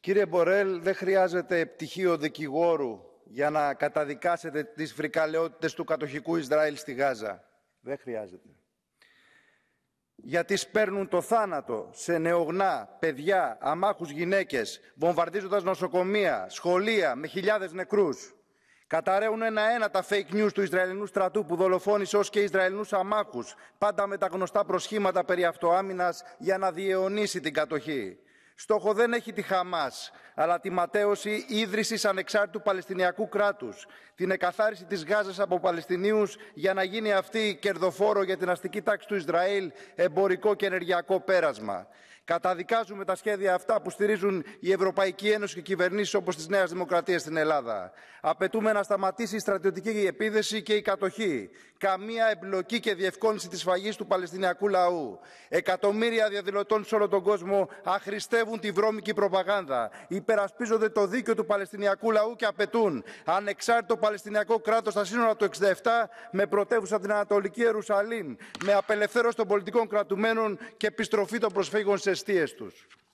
Κύριε Μπορέλ, δεν χρειάζεται πτυχίο δικηγόρου για να καταδικάσετε τις φρικαλαιότητες του κατοχικού Ισραήλ στη Γάζα. Δεν χρειάζεται. Γιατί σπέρνουν το θάνατο σε νεογνά, παιδιά, αμάχους γυναίκες, βομβαρδίζοντας νοσοκομεία, σχολεία με χιλιάδες νεκρούς. Καταραίουν ένα-ένα τα fake news του Ισραηλινού στρατού που δολοφόνησε ως και Ισραηλινούς αμάχους, πάντα με τα γνωστά προσχήματα περί αυτοάμυνας για να διαιωνίσει την κατοχή. Στόχο δεν έχει τη Χαμάς, αλλά τη ματέωση ίδρυσης ανεξάρτητου Παλαιστινιακού κράτους, την εκαθάριση της Γάζας από Παλαιστινίους για να γίνει αυτή κερδοφόρο για την αστική τάξη του Ισραήλ, εμπορικό και ενεργειακό πέρασμα. Καταδικάζουμε τα σχέδια αυτά που στηρίζουν η Ευρωπαϊκή Ένωση και κυβερνήσεις όπως της Νέας Δημοκρατίας στην Ελλάδα. Απαιτούμε να σταματήσει η στρατιωτική επίδεση και η κατοχή καμία εμπλοκή και διευκόλυνση της φαγής του Παλαιστινιακού λαού. Εκατομμύρια διαδηλωτών σε όλο τον κόσμο αχρηστεύουν τη βρώμικη προπαγάνδα, υπερασπίζονται το δίκαιο του Παλαιστινιακού λαού και απαιτούν ανεξάρτητο Παλαιστινιακό κράτος στα σύνορα του 67 με πρωτεύουσα την Ανατολική Ιερουσαλήμ, με απελευθέρωση των πολιτικών κρατουμένων και επιστροφή των προσφύγων στις αιστείες τους.